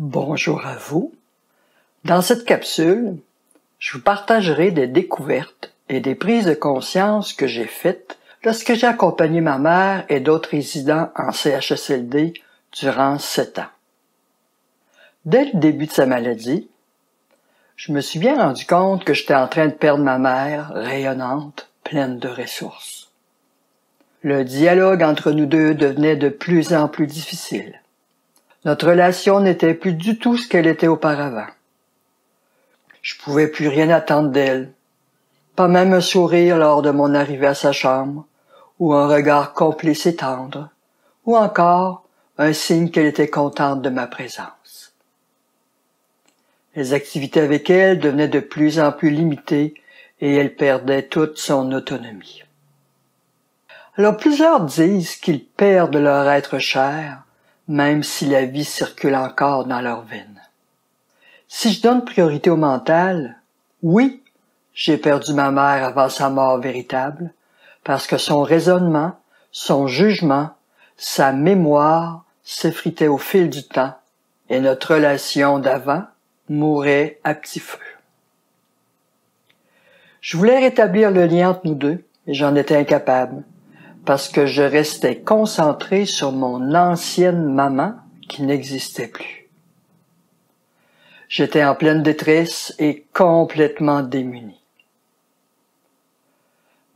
Bonjour à vous. Dans cette capsule, je vous partagerai des découvertes et des prises de conscience que j'ai faites lorsque j'ai accompagné ma mère et d'autres résidents en CHSLD durant sept ans. Dès le début de sa maladie, je me suis bien rendu compte que j'étais en train de perdre ma mère rayonnante, pleine de ressources. Le dialogue entre nous deux devenait de plus en plus difficile. Notre relation n'était plus du tout ce qu'elle était auparavant. Je pouvais plus rien attendre d'elle. Pas même un sourire lors de mon arrivée à sa chambre, ou un regard complice et tendre, ou encore un signe qu'elle était contente de ma présence. Les activités avec elle devenaient de plus en plus limitées et elle perdait toute son autonomie. Alors plusieurs disent qu'ils perdent leur être cher même si la vie circule encore dans leurs veines. Si je donne priorité au mental, oui, j'ai perdu ma mère avant sa mort véritable, parce que son raisonnement, son jugement, sa mémoire s'effritaient au fil du temps, et notre relation d'avant mourait à petit feu. Je voulais rétablir le lien entre nous deux, mais j'en étais incapable parce que je restais concentré sur mon ancienne maman qui n'existait plus. J'étais en pleine détresse et complètement démuni.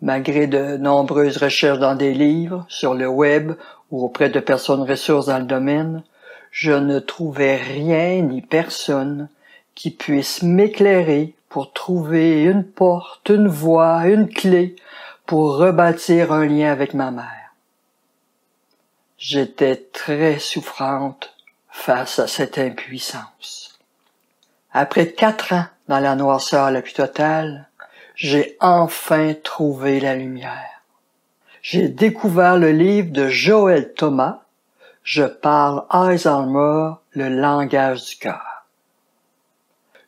Malgré de nombreuses recherches dans des livres, sur le web ou auprès de personnes ressources dans le domaine, je ne trouvais rien ni personne qui puisse m'éclairer pour trouver une porte, une voie, une clé pour rebâtir un lien avec ma mère. J'étais très souffrante face à cette impuissance. Après quatre ans dans la noirceur la plus totale, j'ai enfin trouvé la lumière. J'ai découvert le livre de Joël Thomas, Je parle Alzheimer, le langage du cœur.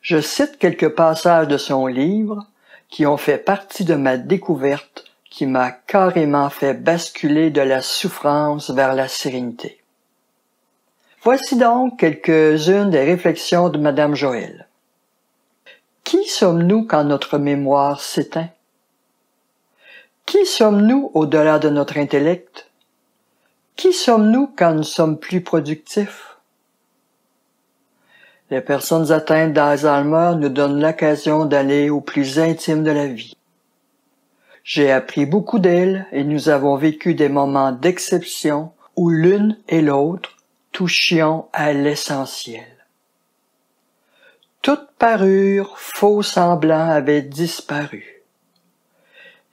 Je cite quelques passages de son livre qui ont fait partie de ma découverte qui m'a carrément fait basculer de la souffrance vers la sérénité. Voici donc quelques-unes des réflexions de Madame Joël. Qui sommes-nous quand notre mémoire s'éteint? Qui sommes-nous au-delà de notre intellect? Qui sommes-nous quand nous sommes plus productifs? Les personnes atteintes d'Alzheimer nous donnent l'occasion d'aller au plus intime de la vie, j'ai appris beaucoup d'elle et nous avons vécu des moments d'exception où l'une et l'autre touchions à l'essentiel. Toute parure faux semblant avait disparu.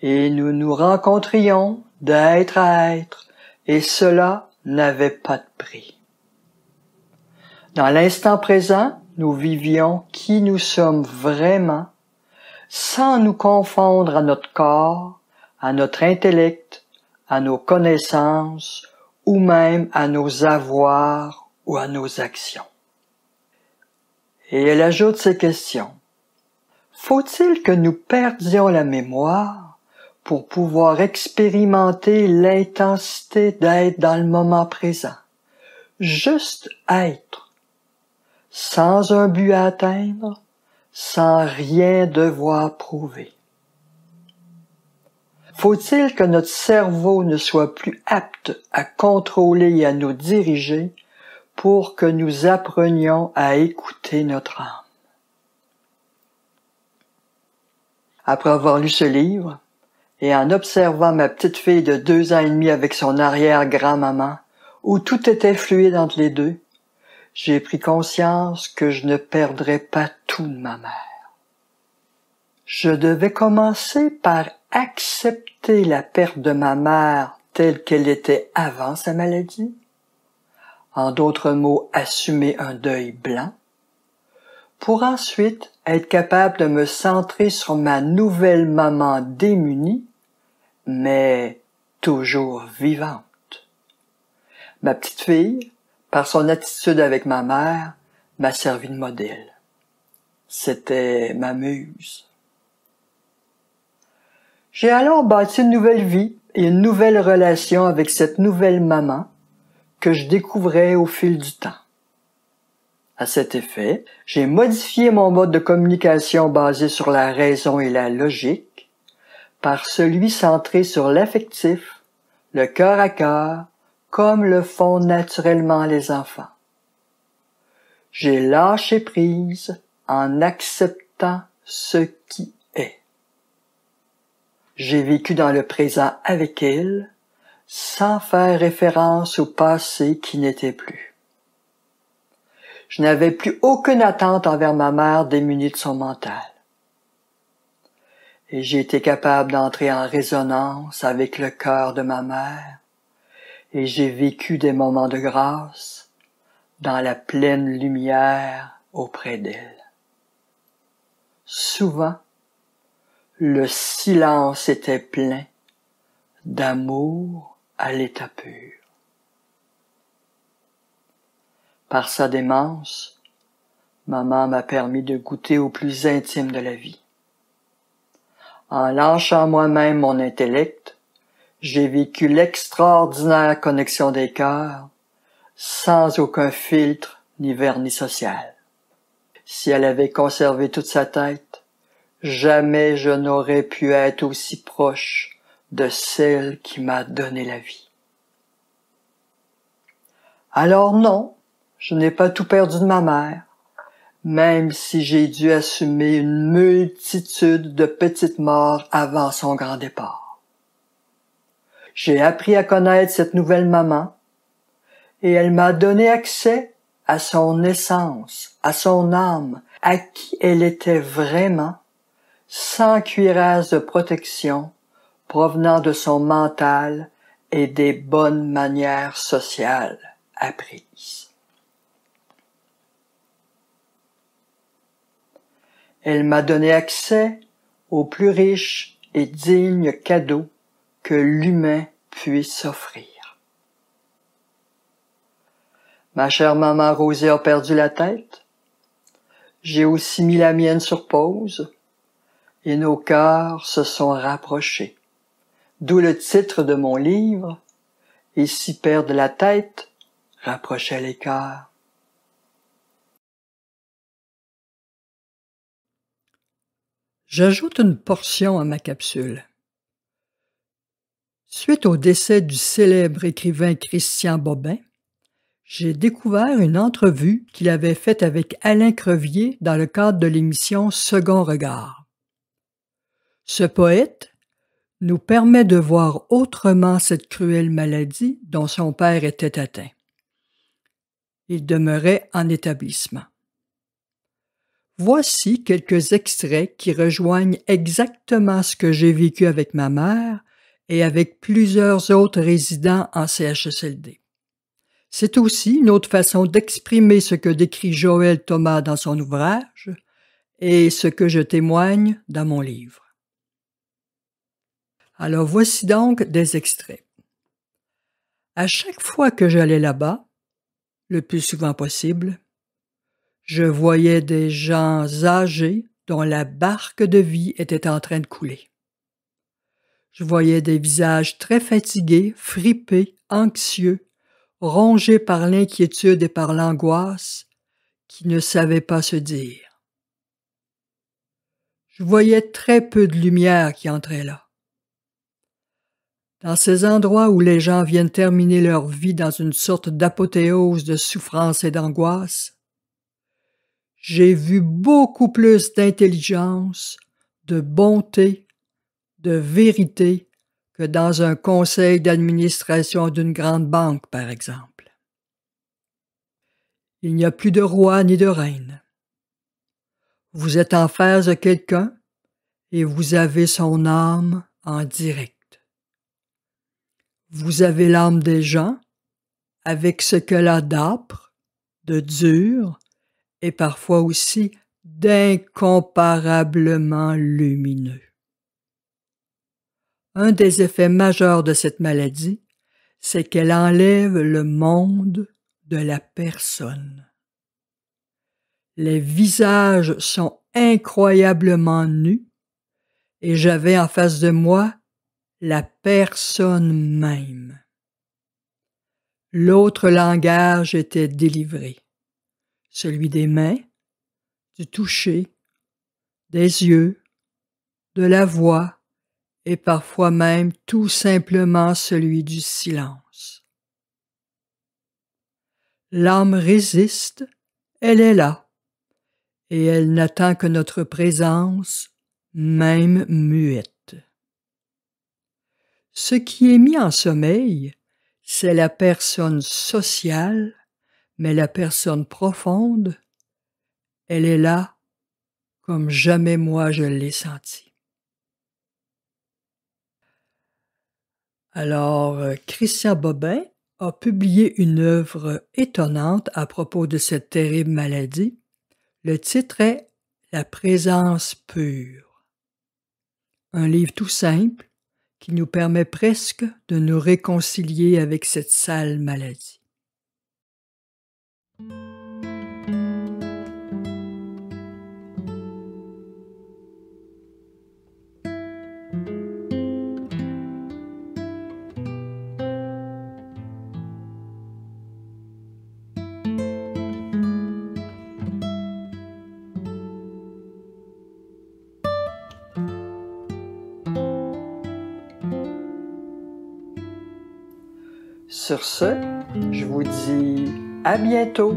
Et nous nous rencontrions d'être à être, et cela n'avait pas de prix. Dans l'instant présent, nous vivions qui nous sommes vraiment sans nous confondre à notre corps, à notre intellect, à nos connaissances ou même à nos avoirs ou à nos actions. Et elle ajoute ces questions. Faut-il que nous perdions la mémoire pour pouvoir expérimenter l'intensité d'être dans le moment présent, juste être, sans un but à atteindre, sans rien devoir prouver. Faut-il que notre cerveau ne soit plus apte à contrôler et à nous diriger pour que nous apprenions à écouter notre âme? Après avoir lu ce livre, et en observant ma petite fille de deux ans et demi avec son arrière-grand-maman, où tout était fluide entre les deux, j'ai pris conscience que je ne perdrais pas tout de ma mère. Je devais commencer par accepter la perte de ma mère telle qu'elle était avant sa maladie, en d'autres mots assumer un deuil blanc, pour ensuite être capable de me centrer sur ma nouvelle maman démunie, mais toujours vivante. Ma petite fille, par son attitude avec ma mère, m'a servi de modèle. C'était ma muse. J'ai alors bâti une nouvelle vie et une nouvelle relation avec cette nouvelle maman que je découvrais au fil du temps. À cet effet, j'ai modifié mon mode de communication basé sur la raison et la logique par celui centré sur l'affectif, le cœur à cœur comme le font naturellement les enfants. J'ai lâché prise en acceptant ce qui est. J'ai vécu dans le présent avec elle, sans faire référence au passé qui n'était plus. Je n'avais plus aucune attente envers ma mère démunie de son mental. Et j'ai été capable d'entrer en résonance avec le cœur de ma mère et j'ai vécu des moments de grâce dans la pleine lumière auprès d'elle. Souvent, le silence était plein d'amour à l'état pur. Par sa démence, maman m'a permis de goûter au plus intime de la vie. En lâchant moi-même mon intellect, j'ai vécu l'extraordinaire connexion des cœurs sans aucun filtre ni vernis social. Si elle avait conservé toute sa tête, jamais je n'aurais pu être aussi proche de celle qui m'a donné la vie. Alors non, je n'ai pas tout perdu de ma mère, même si j'ai dû assumer une multitude de petites morts avant son grand départ. J'ai appris à connaître cette nouvelle maman et elle m'a donné accès à son essence, à son âme, à qui elle était vraiment, sans cuirasse de protection provenant de son mental et des bonnes manières sociales apprises. Elle m'a donné accès aux plus riches et dignes cadeaux que l'humain puisse s'offrir. Ma chère maman Rosée a perdu la tête. J'ai aussi mis la mienne sur pause et nos cœurs se sont rapprochés. D'où le titre de mon livre, Et si perdent la tête, rapprochait les cœurs. J'ajoute une portion à ma capsule. Suite au décès du célèbre écrivain Christian Bobin, j'ai découvert une entrevue qu'il avait faite avec Alain Crevier dans le cadre de l'émission Second Regard. Ce poète nous permet de voir autrement cette cruelle maladie dont son père était atteint. Il demeurait en établissement. Voici quelques extraits qui rejoignent exactement ce que j'ai vécu avec ma mère et avec plusieurs autres résidents en CHSLD. C'est aussi une autre façon d'exprimer ce que décrit Joël Thomas dans son ouvrage et ce que je témoigne dans mon livre. Alors voici donc des extraits. À chaque fois que j'allais là-bas, le plus souvent possible, je voyais des gens âgés dont la barque de vie était en train de couler. Je voyais des visages très fatigués, fripés, anxieux, rongés par l'inquiétude et par l'angoisse, qui ne savaient pas se dire. Je voyais très peu de lumière qui entrait là. Dans ces endroits où les gens viennent terminer leur vie dans une sorte d'apothéose de souffrance et d'angoisse, j'ai vu beaucoup plus d'intelligence, de bonté, de vérité que dans un conseil d'administration d'une grande banque, par exemple. Il n'y a plus de roi ni de reine. Vous êtes en face de quelqu'un et vous avez son âme en direct. Vous avez l'âme des gens avec ce qu'elle a d'âpre, de dur et parfois aussi d'incomparablement lumineux. Un des effets majeurs de cette maladie, c'est qu'elle enlève le monde de la personne. Les visages sont incroyablement nus et j'avais en face de moi la personne même. L'autre langage était délivré, celui des mains, du toucher, des yeux, de la voix, et parfois même tout simplement celui du silence. L'âme résiste, elle est là, et elle n'attend que notre présence, même muette. Ce qui est mis en sommeil, c'est la personne sociale, mais la personne profonde, elle est là comme jamais moi je l'ai sentie. Alors, euh, Christian Bobin a publié une œuvre étonnante à propos de cette terrible maladie. Le titre est La présence pure. Un livre tout simple qui nous permet presque de nous réconcilier avec cette sale maladie. Sur ce, je vous dis à bientôt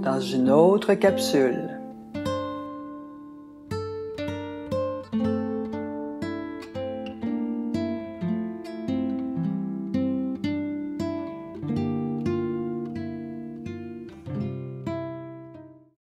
dans une autre capsule.